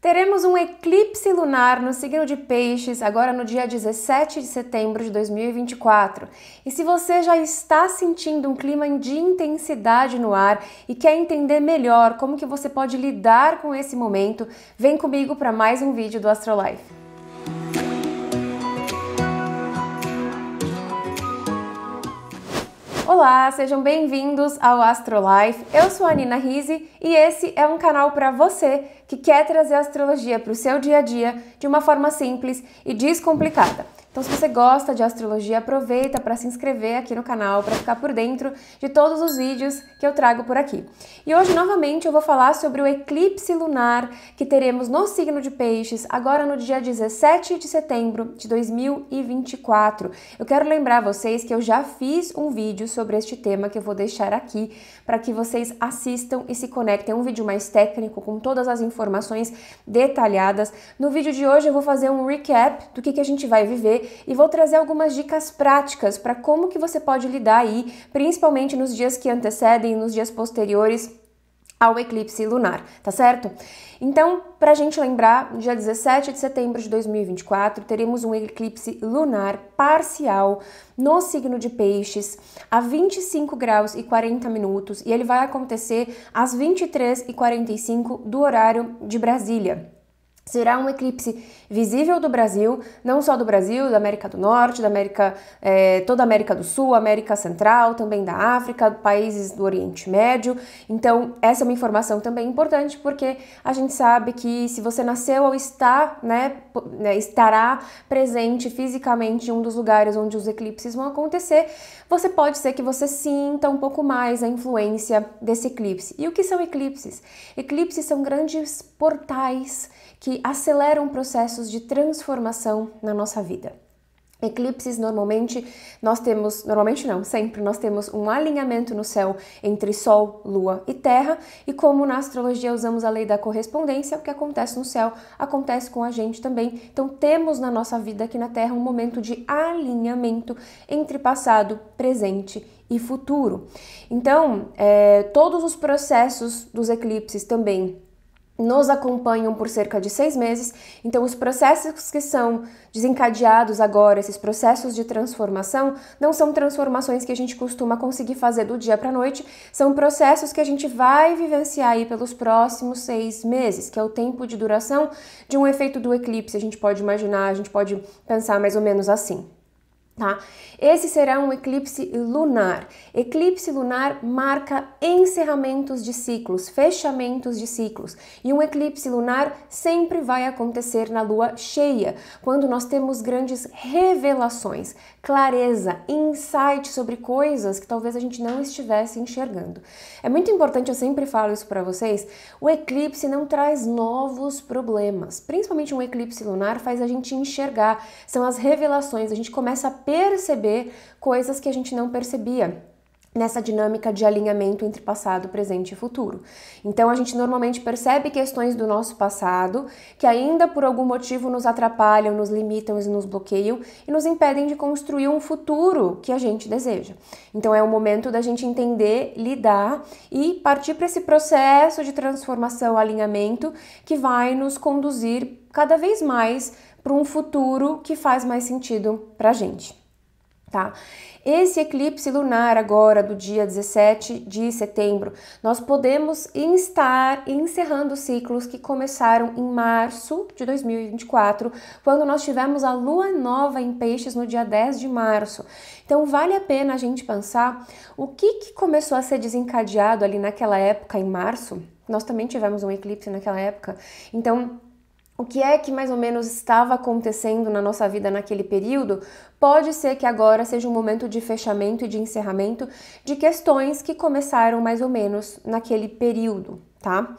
Teremos um eclipse lunar no signo de Peixes agora no dia 17 de setembro de 2024. E se você já está sentindo um clima de intensidade no ar e quer entender melhor como que você pode lidar com esse momento, vem comigo para mais um vídeo do Astrolife. Olá, sejam bem-vindos ao Astrolife. Eu sou a Nina Rizzi e esse é um canal para você que quer trazer a astrologia para o seu dia a dia de uma forma simples e descomplicada. Então, se você gosta de astrologia, aproveita para se inscrever aqui no canal para ficar por dentro de todos os vídeos que eu trago por aqui. E hoje, novamente, eu vou falar sobre o eclipse lunar que teremos no signo de Peixes, agora no dia 17 de setembro de 2024. Eu quero lembrar vocês que eu já fiz um vídeo sobre sobre este tema que eu vou deixar aqui para que vocês assistam e se conectem. É um vídeo mais técnico com todas as informações detalhadas. No vídeo de hoje eu vou fazer um recap do que, que a gente vai viver e vou trazer algumas dicas práticas para como que você pode lidar aí, principalmente nos dias que antecedem, nos dias posteriores ao eclipse lunar, tá certo? Então, para a gente lembrar, dia 17 de setembro de 2024, teremos um eclipse lunar parcial no signo de Peixes, a 25 graus e 40 minutos, e ele vai acontecer às 23 e 45 do horário de Brasília. Será um eclipse visível do Brasil, não só do Brasil, da América do Norte, da América, é, toda a América do Sul, América Central, também da África, países do Oriente Médio. Então, essa é uma informação também importante, porque a gente sabe que se você nasceu ou está, né, né estará presente fisicamente em um dos lugares onde os eclipses vão acontecer, você pode ser que você sinta um pouco mais a influência desse eclipse. E o que são eclipses? Eclipses são grandes portais que aceleram o processo processos de transformação na nossa vida. Eclipses normalmente nós temos, normalmente não, sempre nós temos um alinhamento no céu entre Sol, Lua e Terra, e como na astrologia usamos a lei da correspondência, o que acontece no céu acontece com a gente também. Então temos na nossa vida aqui na Terra um momento de alinhamento entre passado, presente e futuro. Então, é, todos os processos dos eclipses também nos acompanham por cerca de seis meses. Então, os processos que são desencadeados agora, esses processos de transformação, não são transformações que a gente costuma conseguir fazer do dia para a noite, são processos que a gente vai vivenciar aí pelos próximos seis meses, que é o tempo de duração de um efeito do eclipse. A gente pode imaginar, a gente pode pensar mais ou menos assim. Tá? Esse será um eclipse lunar. Eclipse lunar marca encerramentos de ciclos, fechamentos de ciclos. E um eclipse lunar sempre vai acontecer na lua cheia, quando nós temos grandes revelações, clareza, insight sobre coisas que talvez a gente não estivesse enxergando. É muito importante, eu sempre falo isso para vocês, o eclipse não traz novos problemas. Principalmente um eclipse lunar faz a gente enxergar, são as revelações, a gente começa a perceber coisas que a gente não percebia nessa dinâmica de alinhamento entre passado, presente e futuro. Então a gente normalmente percebe questões do nosso passado que ainda por algum motivo nos atrapalham, nos limitam e nos bloqueiam e nos impedem de construir um futuro que a gente deseja. Então é o momento da gente entender, lidar e partir para esse processo de transformação, alinhamento que vai nos conduzir cada vez mais para um futuro que faz mais sentido para a gente. Tá? Esse eclipse lunar agora do dia 17 de setembro, nós podemos estar encerrando ciclos que começaram em março de 2024, quando nós tivemos a lua nova em peixes no dia 10 de março. Então vale a pena a gente pensar o que, que começou a ser desencadeado ali naquela época em março. Nós também tivemos um eclipse naquela época. Então, o que é que mais ou menos estava acontecendo na nossa vida naquele período, pode ser que agora seja um momento de fechamento e de encerramento de questões que começaram mais ou menos naquele período, tá?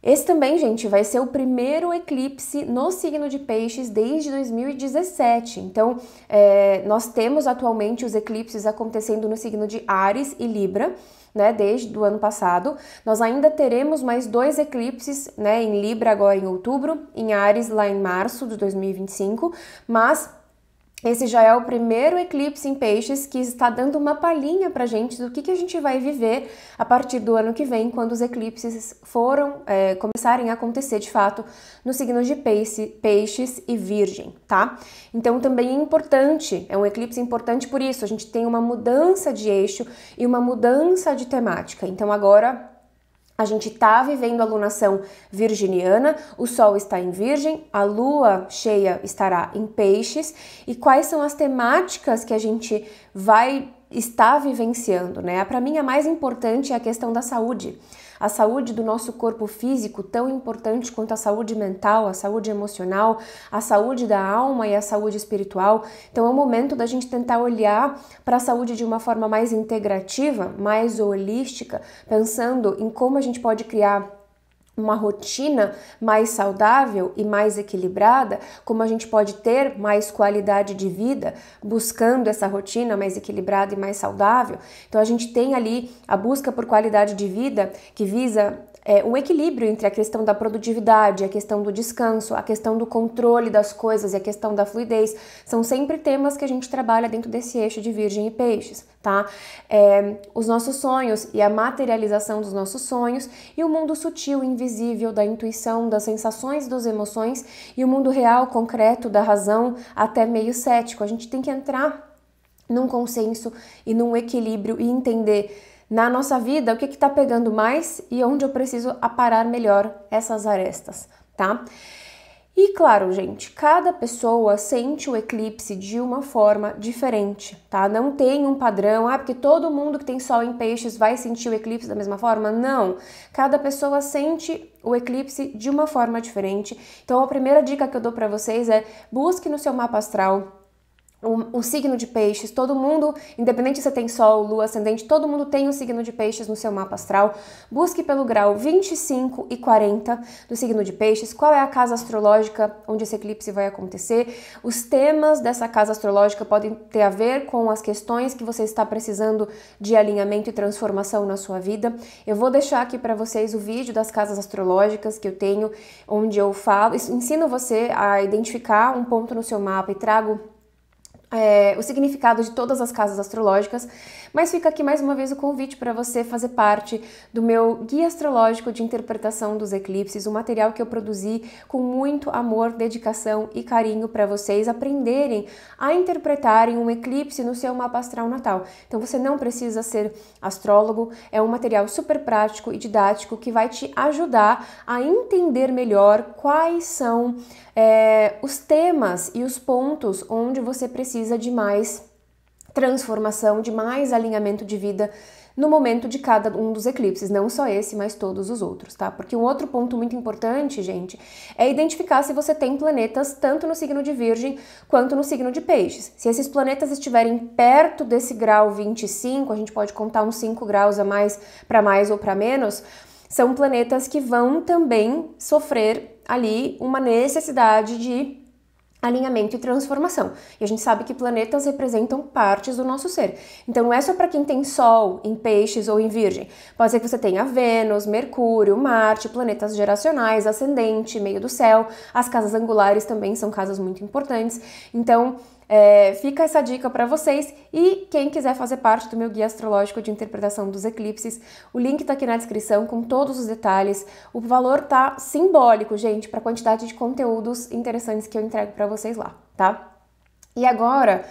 Esse também, gente, vai ser o primeiro eclipse no signo de Peixes desde 2017. Então, é, nós temos atualmente os eclipses acontecendo no signo de Ares e Libra né, desde o ano passado. Nós ainda teremos mais dois eclipses, né, em Libra agora em outubro, em Ares lá em março de 2025, mas esse já é o primeiro eclipse em peixes que está dando uma palhinha para gente do que, que a gente vai viver a partir do ano que vem, quando os eclipses foram é, começarem a acontecer de fato nos signos de peixe, peixes e virgem, tá? Então também é importante, é um eclipse importante por isso, a gente tem uma mudança de eixo e uma mudança de temática. Então agora a gente está vivendo a lunação virginiana, o Sol está em Virgem, a Lua cheia estará em Peixes, e quais são as temáticas que a gente vai está vivenciando, né? Para mim a mais importante é a questão da saúde. A saúde do nosso corpo físico, tão importante quanto a saúde mental, a saúde emocional, a saúde da alma e a saúde espiritual. Então é o momento da gente tentar olhar para a saúde de uma forma mais integrativa, mais holística, pensando em como a gente pode criar uma rotina mais saudável e mais equilibrada, como a gente pode ter mais qualidade de vida buscando essa rotina mais equilibrada e mais saudável. Então a gente tem ali a busca por qualidade de vida que visa é, um equilíbrio entre a questão da produtividade, a questão do descanso, a questão do controle das coisas e a questão da fluidez. São sempre temas que a gente trabalha dentro desse eixo de Virgem e Peixes, tá? É, os nossos sonhos e a materialização dos nossos sonhos e o mundo sutil, invisível da intuição, das sensações, das emoções e o mundo real, concreto, da razão, até meio cético. A gente tem que entrar num consenso e num equilíbrio e entender na nossa vida, o que está pegando mais e onde eu preciso aparar melhor essas arestas, tá? E claro, gente, cada pessoa sente o eclipse de uma forma diferente, tá? Não tem um padrão, ah, porque todo mundo que tem sol em peixes vai sentir o eclipse da mesma forma. Não. Cada pessoa sente o eclipse de uma forma diferente. Então, a primeira dica que eu dou para vocês é busque no seu mapa astral o, o, signo de peixes, todo mundo, independente se você tem sol, lua, ascendente, todo mundo tem o um signo de peixes no seu mapa astral. Busque pelo grau 25 e 40 do signo de peixes, qual é a casa astrológica onde esse eclipse vai acontecer. Os temas dessa casa astrológica podem ter a ver com as questões que você está precisando de alinhamento e transformação na sua vida. Eu vou deixar aqui para vocês o vídeo das casas astrológicas que eu tenho, onde eu falo, ensino você a identificar um ponto no seu mapa e trago é, o significado de todas as casas astrológicas, mas fica aqui mais uma vez o convite para você fazer parte do meu guia astrológico de interpretação dos eclipses, um material que eu produzi com muito amor, dedicação e carinho para vocês aprenderem a interpretarem um eclipse no seu mapa astral natal. Então você não precisa ser astrólogo, é um material super prático e didático que vai te ajudar a entender melhor quais são é, os temas e os pontos onde você precisa precisa de mais transformação, de mais alinhamento de vida no momento de cada um dos eclipses, não só esse, mas todos os outros, tá? Porque um outro ponto muito importante, gente, é identificar se você tem planetas tanto no signo de Virgem quanto no signo de Peixes. Se esses planetas estiverem perto desse grau 25, a gente pode contar uns 5 graus a mais para mais ou para menos, são planetas que vão também sofrer ali uma necessidade de alinhamento e transformação. E a gente sabe que planetas representam partes do nosso ser. Então não é só para quem tem Sol em Peixes ou em Virgem. Pode ser que você tenha Vênus, Mercúrio, Marte, planetas geracionais, ascendente, meio do céu. As casas angulares também são casas muito importantes. Então é, fica essa dica para vocês e quem quiser fazer parte do meu guia astrológico de interpretação dos eclipses, o link está aqui na descrição com todos os detalhes. O valor tá simbólico, gente, para a quantidade de conteúdos interessantes que eu entrego para vocês lá, tá? E agora,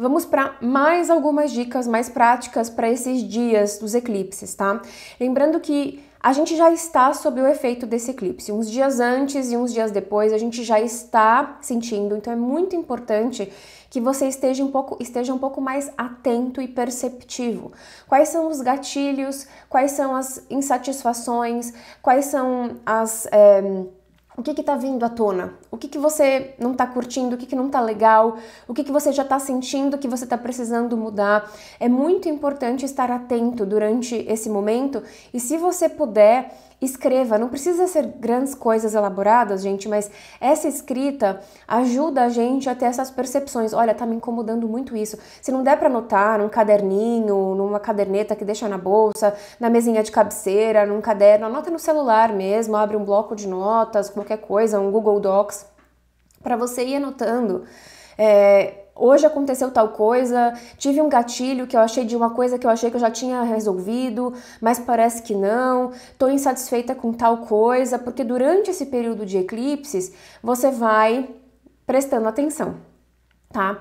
Vamos para mais algumas dicas mais práticas para esses dias dos eclipses, tá? Lembrando que a gente já está sob o efeito desse eclipse. Uns dias antes e uns dias depois a gente já está sentindo, então é muito importante que você esteja um pouco, esteja um pouco mais atento e perceptivo. Quais são os gatilhos, quais são as insatisfações, quais são as. É, o que está vindo à tona, o que, que você não está curtindo, o que, que não está legal, o que, que você já está sentindo que você está precisando mudar. É muito importante estar atento durante esse momento e, se você puder, Escreva, não precisa ser grandes coisas elaboradas, gente, mas essa escrita ajuda a gente a ter essas percepções. Olha, tá me incomodando muito isso. Se não der para anotar num caderninho, numa caderneta que deixa na bolsa, na mesinha de cabeceira, num caderno, anota no celular mesmo, abre um bloco de notas, qualquer coisa, um Google Docs, para você ir anotando. É, hoje aconteceu tal coisa, tive um gatilho que eu achei de uma coisa que eu achei que eu já tinha resolvido, mas parece que não, estou insatisfeita com tal coisa, porque durante esse período de eclipses você vai prestando atenção tá?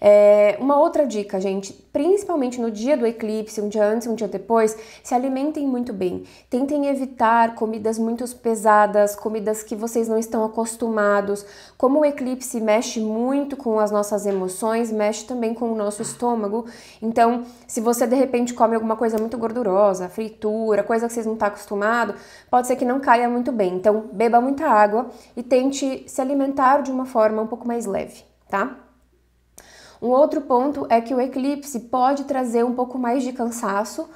É, uma outra dica, gente, principalmente no dia do eclipse, um dia antes e um dia depois, se alimentem muito bem. Tentem evitar comidas muito pesadas, comidas que vocês não estão acostumados. Como o eclipse mexe muito com as nossas emoções, mexe também com o nosso estômago. Então, se você de repente come alguma coisa muito gordurosa, fritura, coisa que vocês não estão tá acostumados, pode ser que não caia muito bem. Então, beba muita água e tente se alimentar de uma forma um pouco mais leve, tá? Um outro ponto é que o eclipse pode trazer um pouco mais de cansaço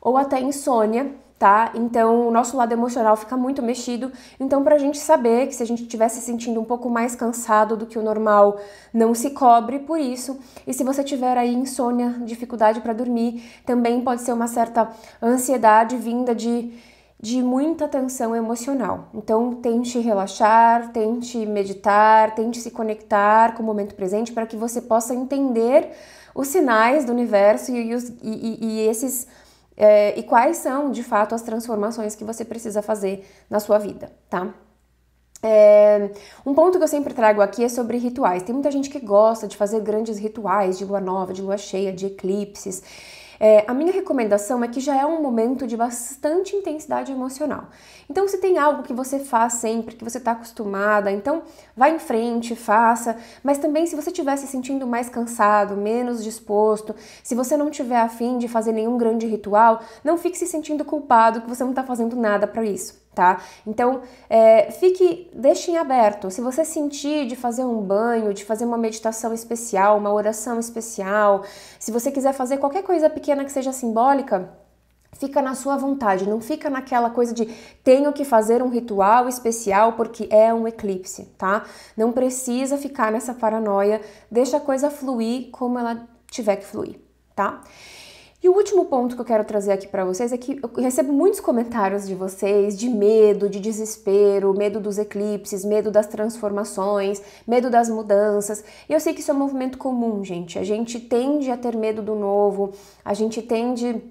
ou até insônia, tá? Então, o nosso lado emocional fica muito mexido. Então, para a gente saber que se a gente estiver se sentindo um pouco mais cansado do que o normal, não se cobre por isso. E se você tiver aí insônia, dificuldade para dormir, também pode ser uma certa ansiedade vinda de de muita tensão emocional. Então, tente relaxar, tente meditar, tente se conectar com o momento presente para que você possa entender os sinais do universo e, e, e esses é, e quais são de fato as transformações que você precisa fazer na sua vida, tá? É, um ponto que eu sempre trago aqui é sobre rituais. Tem muita gente que gosta de fazer grandes rituais de lua nova, de lua cheia, de eclipses. É, a minha recomendação é que já é um momento de bastante intensidade emocional. Então, se tem algo que você faz sempre, que você está acostumada, então vá em frente, faça. Mas também, se você estiver se sentindo mais cansado, menos disposto, se você não tiver afim de fazer nenhum grande ritual, não fique se sentindo culpado que você não está fazendo nada para isso tá? Então, é, fique, deixe em aberto. Se você sentir de fazer um banho, de fazer uma meditação especial, uma oração especial, se você quiser fazer qualquer coisa pequena que seja simbólica, Fica na sua vontade, não fica naquela coisa de tenho que fazer um ritual especial porque é um eclipse, tá? Não precisa ficar nessa paranoia, deixa a coisa fluir como ela tiver que fluir, tá? E o último ponto que eu quero trazer aqui para vocês é que eu recebo muitos comentários de vocês de medo, de desespero, medo dos eclipses, medo das transformações, medo das mudanças. E eu sei que isso é um movimento comum, gente. A gente tende a ter medo do novo, a gente tende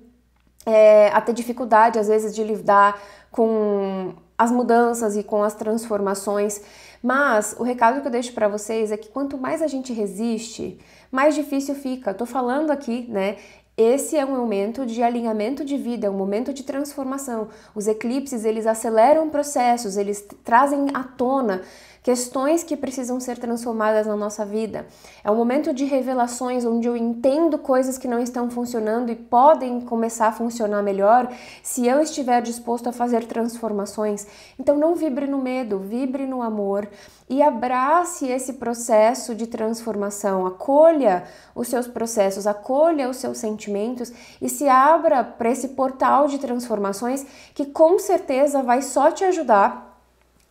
é, a ter dificuldade, às vezes, de lidar com as mudanças e com as transformações. Mas o recado que eu deixo para vocês é que quanto mais a gente resiste, mais difícil fica. Tô falando aqui, né, esse é um momento de alinhamento de vida, é um momento de transformação. Os eclipses, eles aceleram processos, eles trazem à tona questões que precisam ser transformadas na nossa vida. É um momento de revelações onde eu entendo coisas que não estão funcionando e podem começar a funcionar melhor se eu estiver disposto a fazer transformações. Então não vibre no medo, vibre no amor e abrace esse processo de transformação. Acolha os seus processos, acolha os seus sentimentos e se abra para esse portal de transformações que com certeza vai só te ajudar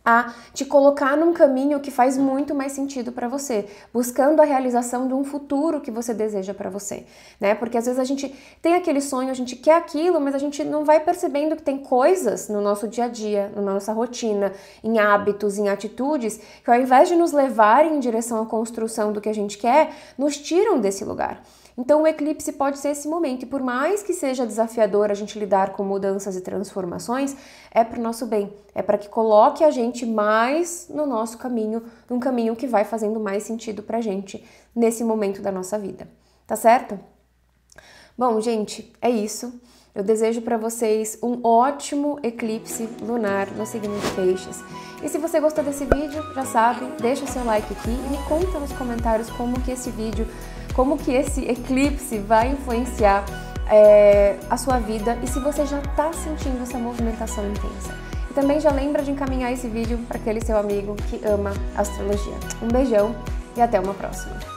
a te colocar num caminho que faz muito mais sentido para você, buscando a realização de um futuro que você deseja para você, né? Porque às vezes a gente tem aquele sonho, a gente quer aquilo, mas a gente não vai percebendo que tem coisas no nosso dia a dia, na nossa rotina, em hábitos, em atitudes, que ao invés de nos levarem em direção à construção do que a gente quer, nos tiram desse lugar. Então, o eclipse pode ser esse momento, e por mais que seja desafiador a gente lidar com mudanças e transformações, é para o nosso bem, é para que coloque a gente gente, no nosso caminho, num caminho que vai fazendo mais sentido pra gente nesse momento da nossa vida. Tá certo? Bom, gente, é isso. Eu desejo para vocês um ótimo eclipse lunar no signo de Peixes. E se você gostou desse vídeo, já sabe, deixa seu like aqui e me conta nos comentários como que esse vídeo, como que esse eclipse vai influenciar é, a sua vida e se você já está sentindo essa movimentação intensa. E também já lembra de encaminhar esse vídeo para aquele seu amigo que ama astrologia. Um beijão e até uma próxima!